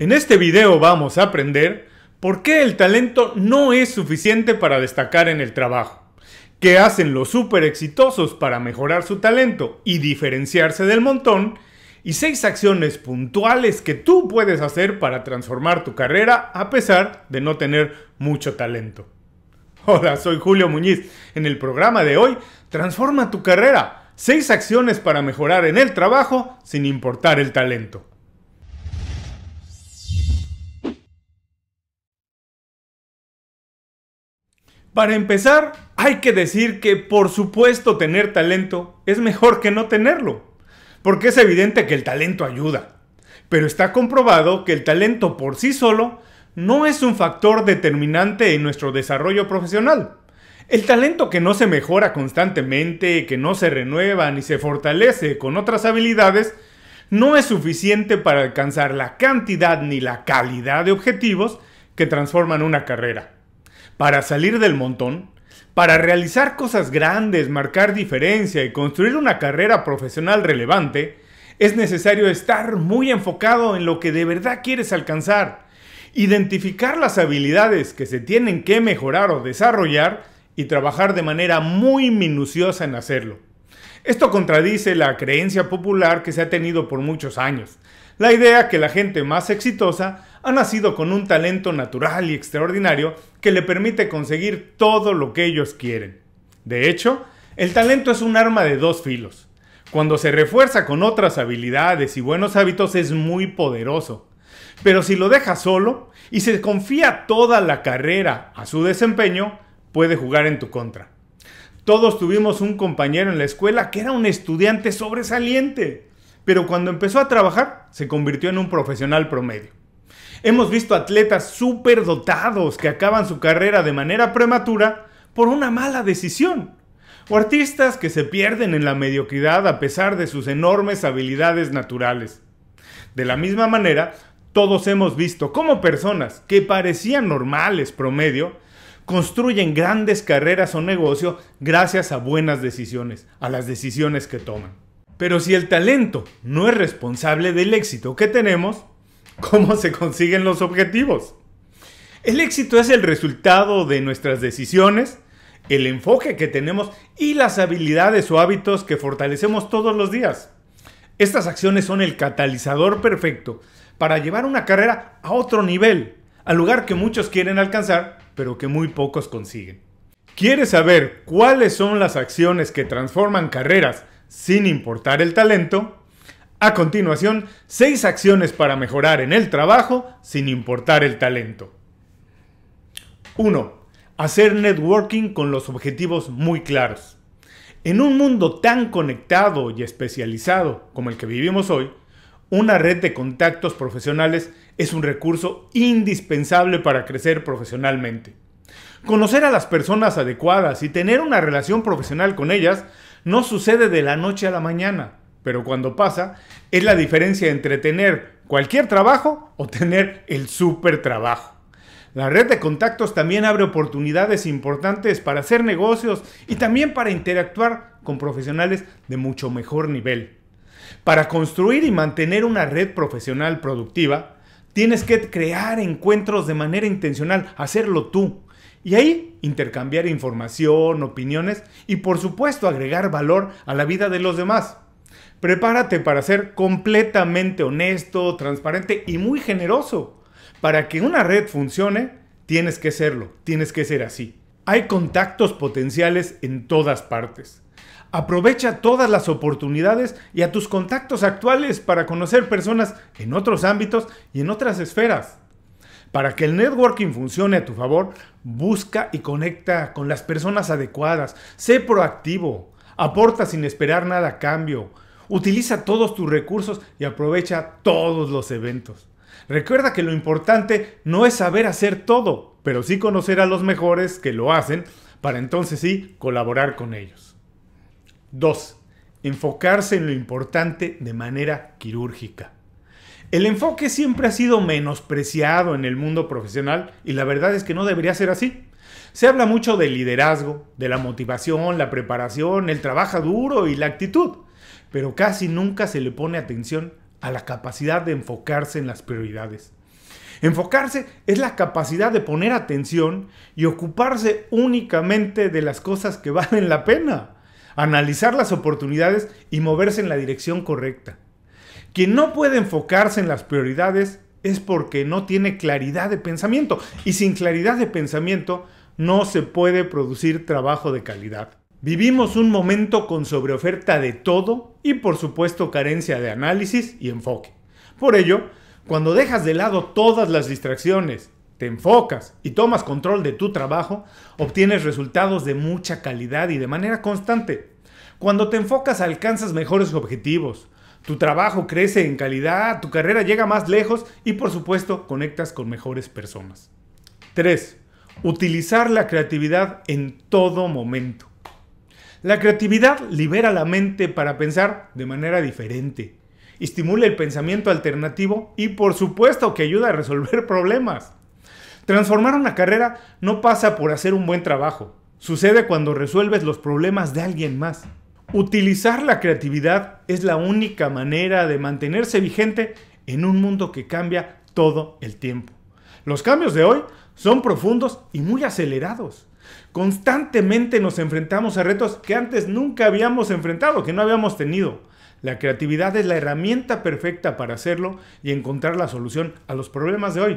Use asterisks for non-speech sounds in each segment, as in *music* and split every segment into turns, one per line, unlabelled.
En este video vamos a aprender por qué el talento no es suficiente para destacar en el trabajo, qué hacen los súper exitosos para mejorar su talento y diferenciarse del montón, y seis acciones puntuales que tú puedes hacer para transformar tu carrera a pesar de no tener mucho talento. Hola, soy Julio Muñiz. En el programa de hoy, Transforma tu carrera. Seis acciones para mejorar en el trabajo sin importar el talento. Para empezar, hay que decir que por supuesto tener talento es mejor que no tenerlo, porque es evidente que el talento ayuda, pero está comprobado que el talento por sí solo no es un factor determinante en nuestro desarrollo profesional. El talento que no se mejora constantemente, que no se renueva ni se fortalece con otras habilidades, no es suficiente para alcanzar la cantidad ni la calidad de objetivos que transforman una carrera para salir del montón, para realizar cosas grandes, marcar diferencia y construir una carrera profesional relevante, es necesario estar muy enfocado en lo que de verdad quieres alcanzar, identificar las habilidades que se tienen que mejorar o desarrollar y trabajar de manera muy minuciosa en hacerlo. Esto contradice la creencia popular que se ha tenido por muchos años, la idea que la gente más exitosa ha nacido con un talento natural y extraordinario que le permite conseguir todo lo que ellos quieren. De hecho, el talento es un arma de dos filos. Cuando se refuerza con otras habilidades y buenos hábitos es muy poderoso. Pero si lo deja solo y se confía toda la carrera a su desempeño, puede jugar en tu contra. Todos tuvimos un compañero en la escuela que era un estudiante sobresaliente, pero cuando empezó a trabajar se convirtió en un profesional promedio. Hemos visto atletas superdotados que acaban su carrera de manera prematura por una mala decisión. O artistas que se pierden en la mediocridad a pesar de sus enormes habilidades naturales. De la misma manera, todos hemos visto cómo personas que parecían normales promedio construyen grandes carreras o negocio gracias a buenas decisiones, a las decisiones que toman. Pero si el talento no es responsable del éxito que tenemos, ¿Cómo se consiguen los objetivos? El éxito es el resultado de nuestras decisiones, el enfoque que tenemos y las habilidades o hábitos que fortalecemos todos los días. Estas acciones son el catalizador perfecto para llevar una carrera a otro nivel, al lugar que muchos quieren alcanzar, pero que muy pocos consiguen. ¿Quieres saber cuáles son las acciones que transforman carreras sin importar el talento? A continuación, seis acciones para mejorar en el trabajo sin importar el talento. 1. Hacer networking con los objetivos muy claros. En un mundo tan conectado y especializado como el que vivimos hoy, una red de contactos profesionales es un recurso indispensable para crecer profesionalmente. Conocer a las personas adecuadas y tener una relación profesional con ellas no sucede de la noche a la mañana pero cuando pasa, es la diferencia entre tener cualquier trabajo o tener el super trabajo. La red de contactos también abre oportunidades importantes para hacer negocios y también para interactuar con profesionales de mucho mejor nivel. Para construir y mantener una red profesional productiva, tienes que crear encuentros de manera intencional, hacerlo tú. Y ahí intercambiar información, opiniones y por supuesto agregar valor a la vida de los demás. Prepárate para ser completamente honesto, transparente y muy generoso. Para que una red funcione, tienes que serlo, tienes que ser así. Hay contactos potenciales en todas partes. Aprovecha todas las oportunidades y a tus contactos actuales para conocer personas en otros ámbitos y en otras esferas. Para que el networking funcione a tu favor, busca y conecta con las personas adecuadas, sé proactivo, aporta sin esperar nada a cambio, Utiliza todos tus recursos y aprovecha todos los eventos. Recuerda que lo importante no es saber hacer todo, pero sí conocer a los mejores que lo hacen para entonces sí colaborar con ellos. 2. Enfocarse en lo importante de manera quirúrgica. El enfoque siempre ha sido menospreciado en el mundo profesional y la verdad es que no debería ser así. Se habla mucho del liderazgo, de la motivación, la preparación, el trabajo duro y la actitud pero casi nunca se le pone atención a la capacidad de enfocarse en las prioridades. Enfocarse es la capacidad de poner atención y ocuparse únicamente de las cosas que *laughs* valen la pena, analizar las oportunidades y moverse en la dirección correcta. Quien no puede enfocarse en las prioridades es porque no tiene claridad de pensamiento y sin claridad de pensamiento no se puede producir trabajo de calidad. Vivimos un momento con sobreoferta de todo y por supuesto carencia de análisis y enfoque. Por ello, cuando dejas de lado todas las distracciones, te enfocas y tomas control de tu trabajo, obtienes resultados de mucha calidad y de manera constante. Cuando te enfocas alcanzas mejores objetivos, tu trabajo crece en calidad, tu carrera llega más lejos y por supuesto conectas con mejores personas. 3. Utilizar la creatividad en todo momento. La creatividad libera la mente para pensar de manera diferente, estimula el pensamiento alternativo y por supuesto que ayuda a resolver *laughs* problemas. Transformar una carrera no pasa por hacer un buen trabajo, sucede cuando resuelves los problemas de alguien más. Utilizar la creatividad es la única manera de mantenerse vigente en un mundo que cambia todo el tiempo. Los cambios de hoy son profundos y muy acelerados. Constantemente nos enfrentamos a retos que antes nunca habíamos enfrentado, que no habíamos tenido. La creatividad es la herramienta perfecta para hacerlo y encontrar la solución a los problemas de hoy.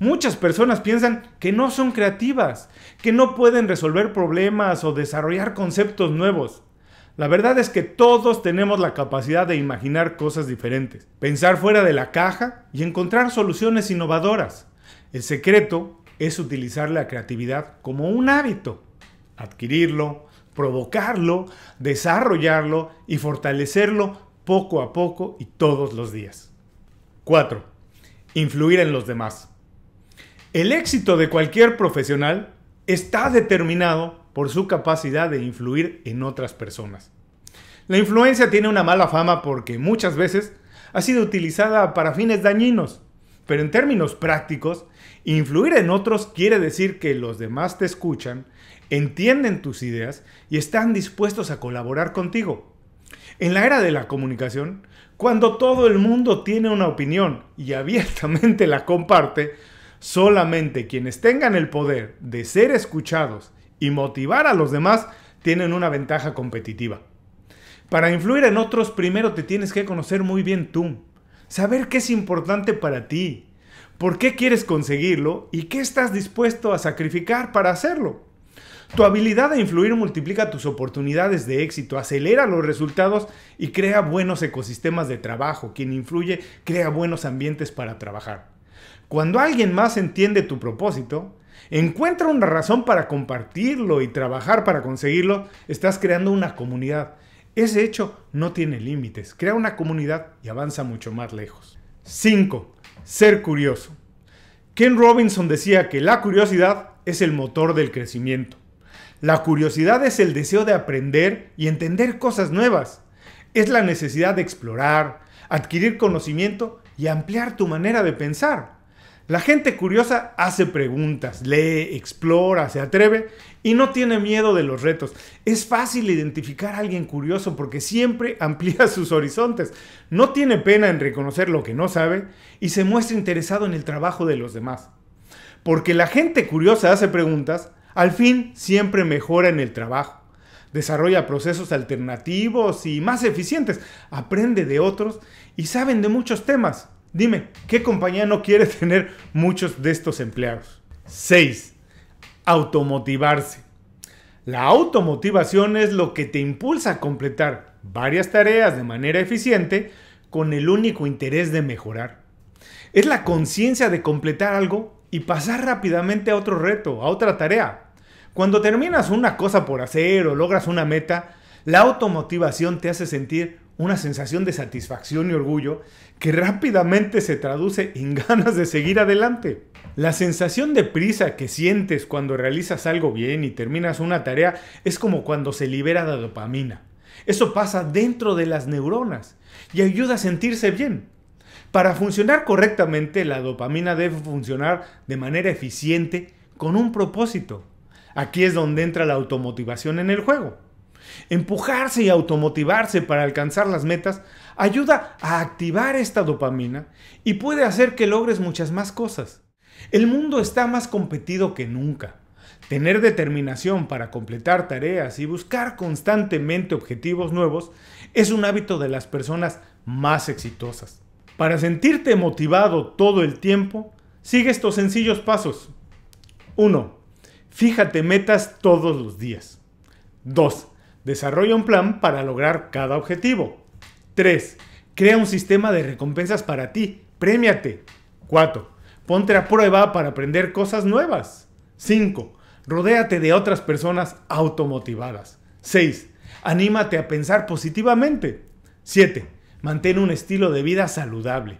Muchas personas piensan que no son creativas, que no pueden resolver problemas o desarrollar conceptos nuevos. La verdad es que todos tenemos la capacidad de imaginar cosas diferentes, pensar fuera de la caja y encontrar soluciones innovadoras. El secreto es utilizar la creatividad como un hábito, adquirirlo, provocarlo, desarrollarlo y fortalecerlo poco a poco y todos los días. 4. Influir en los demás. El éxito de cualquier profesional está determinado por su capacidad de influir en otras personas. La influencia tiene una mala fama porque muchas veces ha sido utilizada para fines dañinos pero en términos prácticos, influir en otros quiere decir que los demás te escuchan, entienden tus ideas y están dispuestos a colaborar contigo. En la era de la comunicación, cuando todo el mundo tiene una opinión y *laughs* abiertamente la comparte, solamente quienes tengan el poder de ser escuchados y motivar a los demás tienen una ventaja competitiva. Para influir en otros, primero te tienes que conocer muy bien tú, Saber qué es importante para ti, por qué quieres conseguirlo y qué estás dispuesto a sacrificar para hacerlo. Tu habilidad de influir multiplica tus oportunidades de éxito, acelera los resultados y crea buenos ecosistemas de trabajo. Quien influye crea buenos ambientes para trabajar. Cuando alguien más entiende tu propósito, encuentra una razón para compartirlo y trabajar para conseguirlo, estás creando una comunidad. Ese hecho no tiene límites, crea una comunidad y avanza mucho más lejos. 5. Ser curioso. Ken Robinson decía que la curiosidad es el motor del crecimiento. La curiosidad es el deseo de aprender y entender cosas nuevas. Es la necesidad de explorar, adquirir conocimiento y ampliar tu manera de pensar. La gente curiosa hace preguntas, lee, explora, se atreve y no tiene miedo de los retos. Es fácil identificar a alguien curioso porque siempre *laughs* amplía sus horizontes, no tiene pena en reconocer lo que no sabe y se muestra interesado en el trabajo de los demás. Porque la gente curiosa hace preguntas, al fin siempre mejora en el trabajo, desarrolla procesos alternativos y más eficientes, aprende de otros y saben de muchos temas, Dime, ¿qué compañía no quiere *laughs* tener muchos de estos empleados? 6. Automotivarse. La automotivación es lo que te impulsa a completar varias tareas de manera eficiente con el único interés de mejorar. Es la conciencia de completar algo y pasar rápidamente a otro reto, a otra tarea. Cuando terminas una cosa por hacer o logras una meta, la automotivación te hace sentir una sensación de satisfacción y orgullo que rápidamente se traduce en *laughs* ganas de seguir adelante. La sensación de prisa que sientes cuando realizas algo bien y terminas una tarea es como cuando se libera la dopamina. Eso pasa dentro de las neuronas y ayuda a sentirse bien. Para funcionar correctamente, la dopamina debe funcionar de manera eficiente con un propósito. Aquí es donde entra la automotivación en el juego. Empujarse y automotivarse para alcanzar las metas ayuda a activar esta dopamina y puede hacer que logres muchas más cosas. El mundo está más competido que nunca. Tener determinación para completar tareas y buscar constantemente objetivos nuevos es un hábito de las personas más exitosas. Para sentirte motivado todo el tiempo, sigue estos sencillos pasos. 1. Fíjate metas todos los días. 2. Desarrolla un plan para lograr cada objetivo. 3. Crea un sistema de recompensas para ti. Premiate. 4. Ponte a prueba para aprender cosas nuevas. 5. Rodéate de otras personas automotivadas. 6. Anímate a pensar positivamente. 7. Mantén un estilo de vida saludable.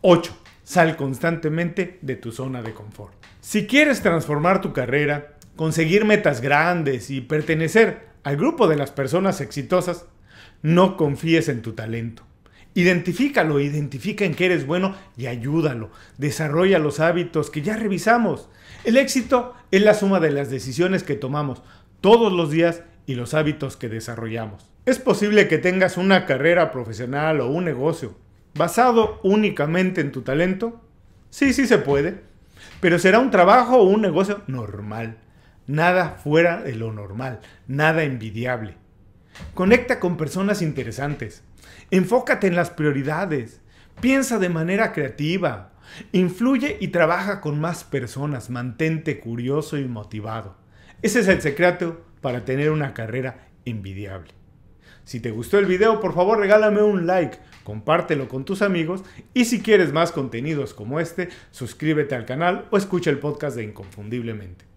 8. Sal constantemente de tu zona de confort. Si quieres transformar tu carrera, conseguir metas grandes y pertenecer al grupo de las personas exitosas, no confíes en tu talento. Identifícalo, identifica en qué eres bueno y ayúdalo. Desarrolla los hábitos que ya revisamos. El éxito es la suma de las decisiones que tomamos todos los días y los hábitos que desarrollamos. Es posible que tengas una carrera profesional o un negocio basado únicamente en tu talento. Sí, sí se puede, pero será un trabajo o un negocio normal nada fuera de lo normal, nada envidiable. Conecta con personas interesantes, enfócate en las prioridades, piensa de manera creativa, influye y trabaja con más personas, mantente curioso y motivado. Ese es el secreto para tener una carrera envidiable. Si te gustó el video, por favor regálame un like, compártelo con tus amigos y si quieres más contenidos como este, suscríbete al canal o escucha el podcast de Inconfundiblemente.